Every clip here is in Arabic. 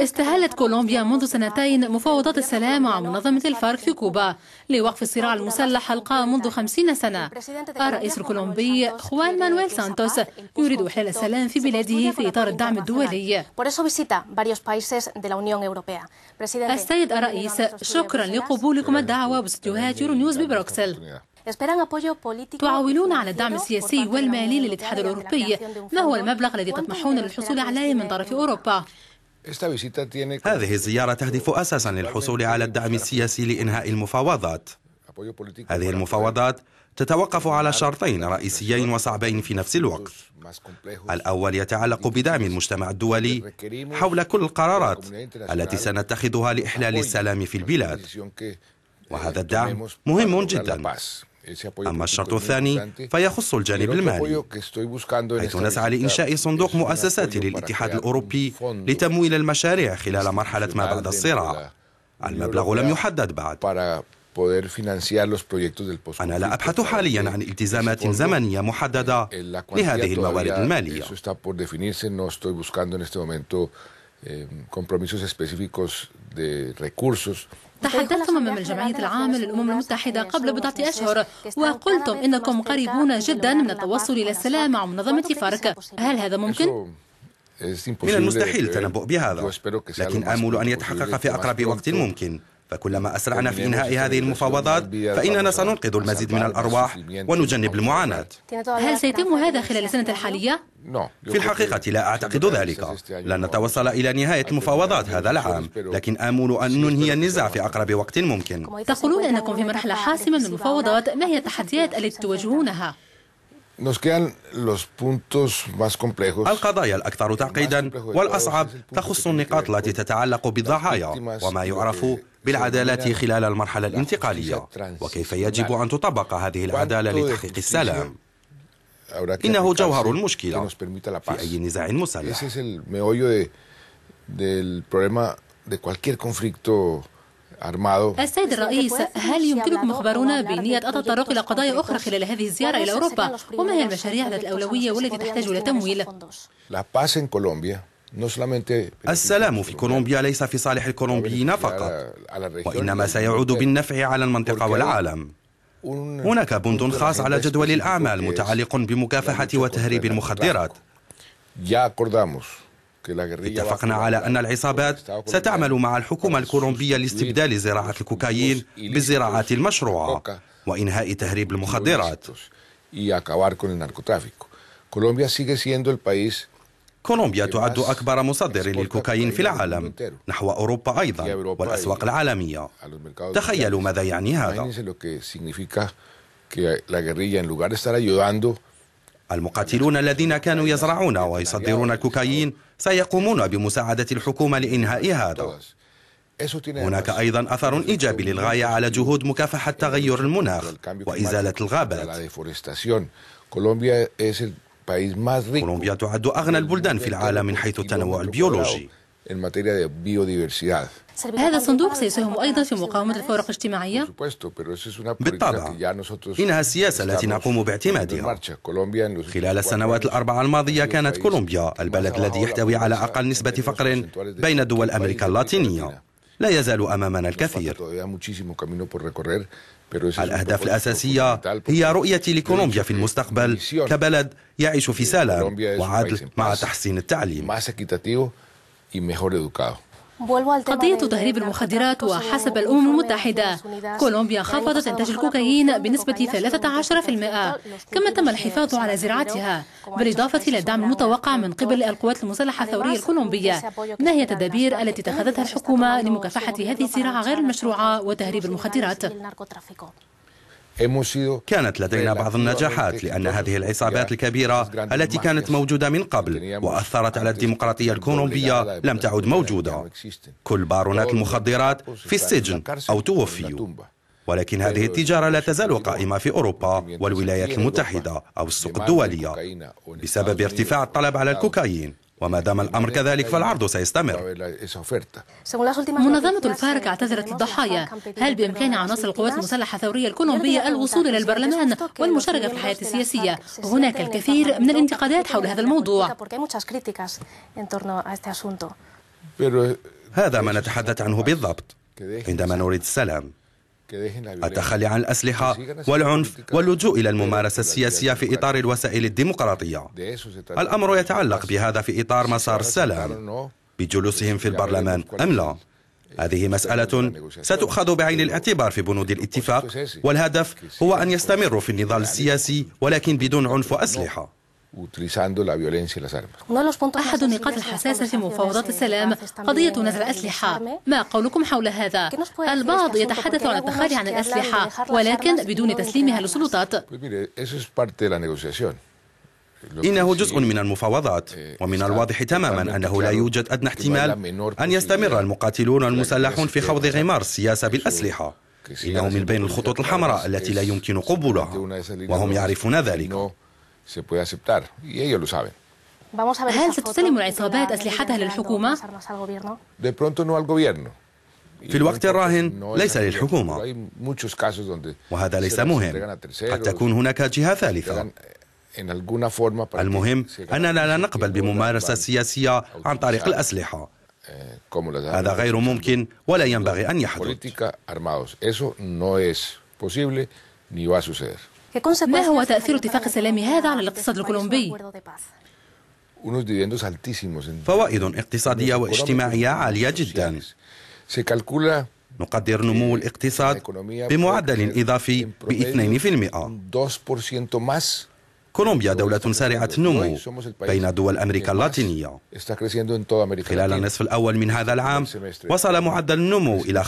استهلت كولومبيا منذ سنتين مفاوضات السلام مع منظمة الفارك في كوبا لوقف الصراع المسلح القائم منذ خمسين سنة الرئيس الكولومبي خوان مانويل سانتوس يريد إحلال السلام في بلاده في إطار الدعم الدولي السيد الرئيس شكرا لقبولكم الدعوة باستديوهات نيوز ببروكسل تعولون على الدعم السياسي والمالي للاتحاد الأوروبي ما هو المبلغ الذي تطمحون للحصول عليه من طرف أوروبا هذه الزيارة تهدف أساسا للحصول على الدعم السياسي لإنهاء المفاوضات هذه المفاوضات تتوقف على شرطين رئيسيين وصعبين في نفس الوقت الأول يتعلق بدعم المجتمع الدولي حول كل القرارات التي سنتخذها لإحلال السلام في البلاد وهذا eh, الدعم مهم جدا أما الشرط الثاني فيخص الجانب المالي حيث نسعى لإنشاء صندوق مؤسسات للاتحاد الأوروبي لتمويل المشاريع خلال مرحلة ما بعد الصراع المبلغ لم يحدد بعد أنا لا أبحث حاليا عن التزامات زمنية محددة لهذه الموارد المالية. Eh, compromisos específicos de recursos. تحدثتم أمام الجمعية العامة للأمم المتحدة قبل بضعة أشهر وقلتم إنكم قريبون جدا من التوصل إلى السلام مع منظمة فارك هل هذا ممكن؟ من المستحيل التنبؤ بهذا لكن آمل أن يتحقق في أقرب وقت ممكن فكلما أسرعنا في إنهاء هذه المفاوضات فإننا سننقذ المزيد من الأرواح ونجنب المعاناة هل سيتم هذا خلال السنة الحالية؟ في الحقيقة لا أعتقد ذلك لن نتوصل إلى نهاية المفاوضات هذا العام لكن آمل أن ننهي النزاع في أقرب وقت ممكن تقولون أنكم في مرحلة حاسمة من المفاوضات ما هي التحديات التي تواجهونها؟ los puntos más complejos. القضايا الأكثر تعقيدا والأصعب تخص النقاط التي تتعلق بالضحايا وما يعرف بالعدالات خلال المرحلة الانتقالية وكيف يجب أن تطبق هذه العدالة لتحقيق السلام إنه جوهر المشكلة في أي نزاع مسلح السيد الرئيس هل يمكنكم إخبارنا بنية التطرق إلى قضايا أخرى خلال هذه الزيارة إلى أوروبا وما هي المشاريع ذات الأولوية والتي تحتاج إلى تمويل السلام في كولومبيا ليس في صالح الكولومبيين فقط وإنما سيعود بالنفع على المنطقة والعالم هناك بند خاص على جدول الأعمال متعلق بمكافحة وتهريب المخدرات اتفقنا على أن العصابات ستعمل مع الحكومة الكولومبية لاستبدال زراعة الكوكايين بالزراعات المشروعة وإنهاء تهريب المخدرات كولومبيا تعد أكبر مصدر للكوكايين في العالم نحو أوروبا أيضا والأسواق العالمية تخيلوا ماذا يعني هذا المقاتلون الذين كانوا يزرعون ويصدرون الكوكايين سيقومون بمساعدة الحكومة لإنهاء هذا هناك أيضا أثر إيجابي للغاية على جهود مكافحة تغير المناخ وإزالة الغابات كولومبيا تعد أغنى البلدان في العالم من حيث التنوع البيولوجي en materia de biodiversidad. هذا الصندوق سيساهم أيضا في مقاومة الفوارق الاجتماعية؟ بالطبع إنها السياسة التي نقوم باعتمادها خلال السنوات الأربعة الماضية كانت كولومبيا البلد الذي يحتوي على أقل نسبة فقر بين دول أمريكا اللاتينية لا يزال أمامنا الكثير الأهداف الأساسية هي رؤيتي لكولومبيا في المستقبل كبلد يعيش في سلام وعدل مع تحسين التعليم y mejor educado. قضية تهريب المخدرات وحسب الأمم المتحدة كولومبيا خفضت إنتاج الكوكايين بنسبة 13% كما تم الحفاظ على زراعتها بالإضافة إلى الدعم المتوقع من قبل القوات المسلحة الثورية الكولومبية ما هي التدابير التي اتخذتها الحكومة لمكافحة هذه الزراعة غير المشروعة وتهريب المخدرات كانت لدينا بعض النجاحات لأن هذه العصابات الكبيرة التي كانت موجودة من قبل وأثرت على الديمقراطية الكولومبية لم تعد موجودة كل بارونات المخدرات في السجن أو توفيوا ولكن هذه التجارة لا تزال قائمة في أوروبا والولايات المتحدة أو السوق الدولية بسبب ارتفاع الطلب على الكوكايين وما دام الأمر كذلك فالعرض سيستمر منظمة الفارك اعتذرت للضحايا هل بإمكان عناصر القوات المسلحة الثورية الكولومبية الوصول إلى البرلمان والمشاركة في الحياة السياسية هناك الكثير من الانتقادات حول هذا الموضوع هذا ما نتحدث عنه بالضبط عندما نريد السلام التخلي عن الأسلحة والعنف واللجوء إلى الممارسة السياسية في إطار الوسائل الديمقراطية الأمر يتعلق بهذا في إطار مسار السلام بجلوسهم في البرلمان أم لا هذه مسألة ستؤخذ بعين الاعتبار في بنود الاتفاق والهدف هو أن يستمروا في النضال السياسي ولكن بدون عنف وأسلحة أحد نقاط الحساسة في مفاوضات السلام قضية نزع الأسلحة ما قولكم حول هذا؟ البعض يتحدث عن التخلي عن الأسلحة ولكن بدون تسليمها للسلطات إنه جزء من المفاوضات eh, ومن الواضح تماما أنه لا يوجد أدنى احتمال أن يستمر المقاتلون المسلحون في خوض غمار السياسة بالأسلحة إنه من بين الخطوط الحمراء التي لا يمكن قبولها وهم يعرفون ذلك هل ستسلم العصابات أسلحتها للحكومة؟ de pronto no al gobierno. في الوقت الراهن ليس للحكومة وهذا ليس مهم قد تكون هناك جهة ثالثة eh, المهم أننا لا نقبل بممارسة سياسية عن طريق الأسلحة eh, هذا غير ممكن ولا ينبغي أن يحدث ما هو تأثير اتفاق السلام هذا على الاقتصاد الكولومبي؟ فوائد اقتصادية واجتماعية عالية جدا نقدر نمو الاقتصاد بمعدل إضافي ب 2% كولومبيا دولة سارعة النمو بين دول أمريكا اللاتينية خلال النصف الأول من هذا العام وصل معدل النمو إلى 5%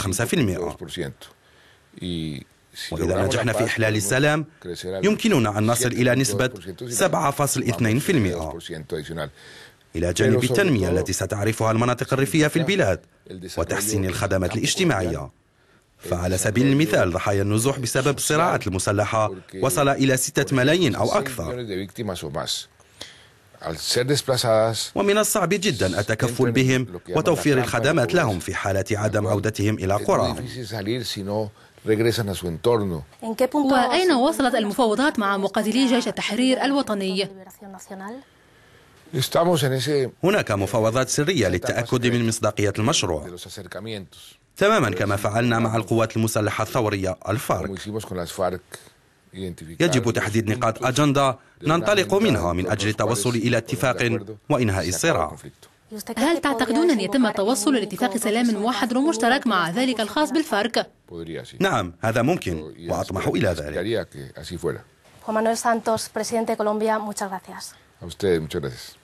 وإذا نجحنا في إحلال السلام يمكننا أن نصل إلى نسبة 7.2% إلى جانب التنمية التي ستعرفها المناطق الريفية في البلاد وتحسين الخدمات الاجتماعية فعلى سبيل المثال ضحايا النزوح بسبب الصراعات المسلحة وصل إلى 6 ملايين أو أكثر ومن الصعب جدا التكفل بهم وتوفير الخدمات لهم في حالة عدم عودتهم إلى قرى وأين وصلت المفاوضات مع مقاتلي جيش التحرير الوطني؟ هناك مفاوضات سرية للتأكد من مصداقية المشروع تماما كما فعلنا مع القوات المسلحة الثورية الفارك يجب تحديد نقاط أجندة ننطلق منها من أجل التوصل إلى اتفاق وإنهاء الصراع هل تعتقدون أن يتم التوصل لاتفاق سلام موحد ومشترك مع ذلك الخاص بالفرق؟ نعم هذا ممكن وأطمح إلى ذلك Juan Manuel Santos, presidente de Colombia, muchas gracias. A usted, muchas gracias.